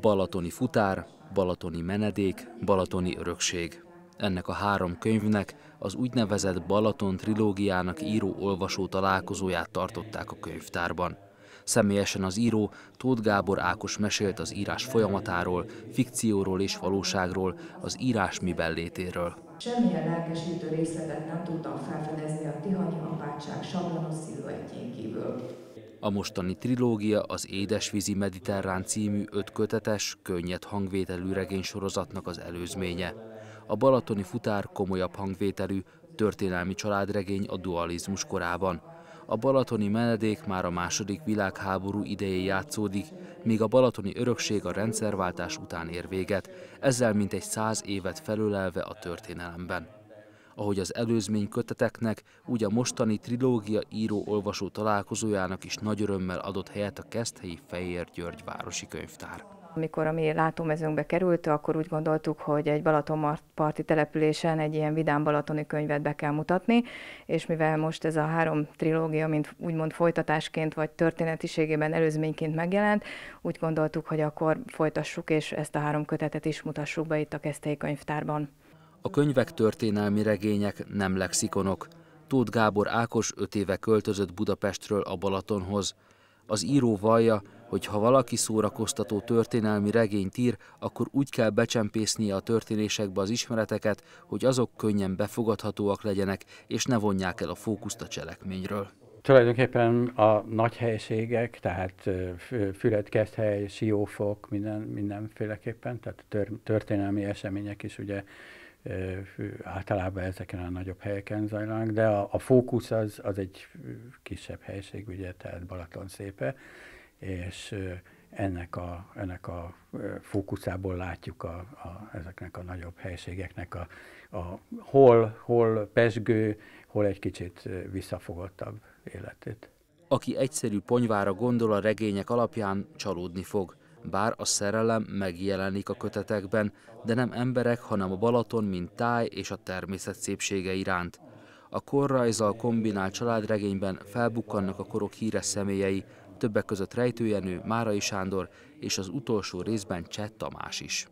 Balatoni futár, Balatoni menedék, Balatoni örökség. Ennek a három könyvnek az úgynevezett Balaton trilógiának író-olvasó találkozóját tartották a könyvtárban. Személyesen az író Tóth Gábor Ákos mesélt az írás folyamatáról, fikcióról és valóságról, az írás miben létéről. Semmilyen lelkesítő részletet nem tudtam felfedezni a Tihanyi Apátság sablonos sziluettjén kívül. A mostani trilógia az Édesvízi Mediterrán című ötkötetes, könnyed hangvételű regénysorozatnak az előzménye. A balatoni futár komolyabb hangvételű, történelmi családregény a dualizmus korában. A balatoni menedék már a második világháború idején játszódik, míg a balatoni örökség a rendszerváltás után ér véget, ezzel mintegy száz évet felölelve a történelemben ahogy az előzmény köteteknek, úgy a mostani trilógia író-olvasó találkozójának is nagy örömmel adott helyet a Keszthelyi Fejér György Városi Könyvtár. Amikor a mi látómezőnkbe került, akkor úgy gondoltuk, hogy egy Balatonparti településen egy ilyen vidám balatoni könyvet be kell mutatni, és mivel most ez a három trilógia, mint úgymond folytatásként vagy történetiségében előzményként megjelent, úgy gondoltuk, hogy akkor folytassuk, és ezt a három kötetet is mutassuk be itt a Kesztei Könyvtárban. A könyvek történelmi regények, nem lexikonok. Tóth Gábor Ákos öt éve költözött Budapestről a Balatonhoz. Az író vallja, hogy ha valaki szórakoztató történelmi regényt ír, akkor úgy kell becsempésznie a történésekbe az ismereteket, hogy azok könnyen befogadhatóak legyenek, és ne vonják el a fókuszt a cselekményről. Tulajdonképpen a nagy helységek, tehát Füredkeszthely, Siófok, minden, mindenféleképpen, tehát történelmi események is ugye általában ezeken a nagyobb helyeken zajlanak, de a, a fókusz az, az egy kisebb helység, ugye, tehát Balaton szépe, és ennek a, ennek a fókuszából látjuk a, a, ezeknek a nagyobb helységeknek a, a hol, hol pesgő, hol egy kicsit visszafogottabb életét. Aki egyszerű ponyvára gondol a regények alapján, csalódni fog. Bár a szerelem megjelenik a kötetekben, de nem emberek, hanem a Balaton, mint táj és a természet szépsége iránt. A korrajzal kombinált családregényben felbukkannak a korok híres személyei, többek között Rejtőjenő, Márai Sándor és az utolsó részben Cseh Tamás is.